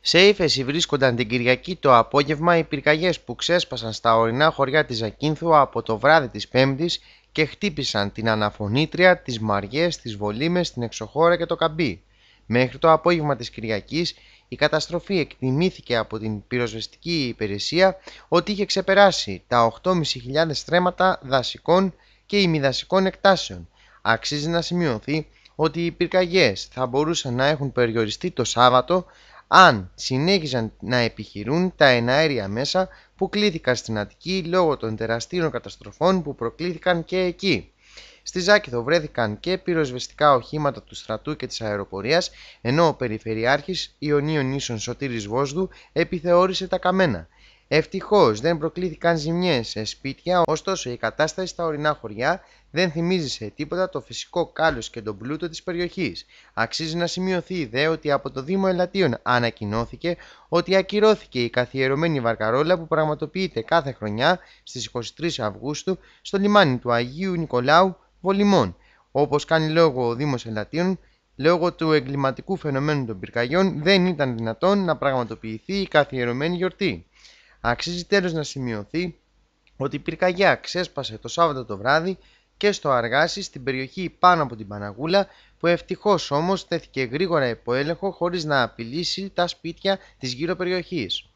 Σε ύφεση βρίσκονταν την Κυριακή το απόγευμα οι πυρκαγιές που ξέσπασαν στα ορεινά χωριά της Ζακίνθου από το βράδυ της Πέμπτης και χτύπησαν την αναφωνήτρια, τις μαριές, τις Βολίμες, την Εξοχώρα και το Καμπί. Μέχρι το απόγευμα της Κυριακής η καταστροφή εκτιμήθηκε από την πυροσβεστική υπηρεσία ότι είχε ξεπεράσει τα 8.500 στρέμματα δασικών και ημιδασικών εκτάσεων Αξίζει να σημειωθεί ότι οι πυρκαγιές θα μπορούσαν να έχουν περιοριστεί το Σάββατο αν συνέχιζαν να επιχειρούν τα εναέρια μέσα που κλήθηκαν στην Αττική λόγω των τεραστήρων καταστροφών που προκλήθηκαν και εκεί. Στη Ζάκηθο βρέθηκαν και πυροσβεστικά οχήματα του στρατού και της αεροπορίας, ενώ ο Περιφερειάρχης Ιωνίων Ίσων Σωτήρης Βόσδου επιθεώρησε τα καμένα. Ευτυχώς δεν προκλήθηκαν ζημιές σε σπίτια, ωστόσο η κατάσταση στα ορεινά χωριά δεν θυμίζει σε τίποτα το φυσικό κάλος και τον πλούτο της περιοχής. Αξίζει να σημειωθεί δε ότι από το Δήμο Ελατίων ανακοινώθηκε ότι ακυρώθηκε η καθιερωμένη βαρκαρόλα που πραγματοποιείται κάθε χρονιά στις 23 Αυγούστου στο λιμάνι του Αγίου Νικολάου Βολιμών. Όπως κάνει λόγο ο Δήμος Ελατίων, λόγω του εγκληματικού φαινομένου των πυρκαγιών δεν ήταν δυνατόν να πραγματοποιηθεί η καθιερωμένη γιορτή. Αξίζει τέλος να σημειωθεί ότι η πυρκαγιά ξέσπασε το Σάββατο το βράδυ και στο Αργάσι στην περιοχή πάνω από την Παναγούλα που ευτυχώς όμως τέθηκε γρήγορα υπό έλεγχο χωρίς να απειλήσει τα σπίτια της γύρω περιοχής.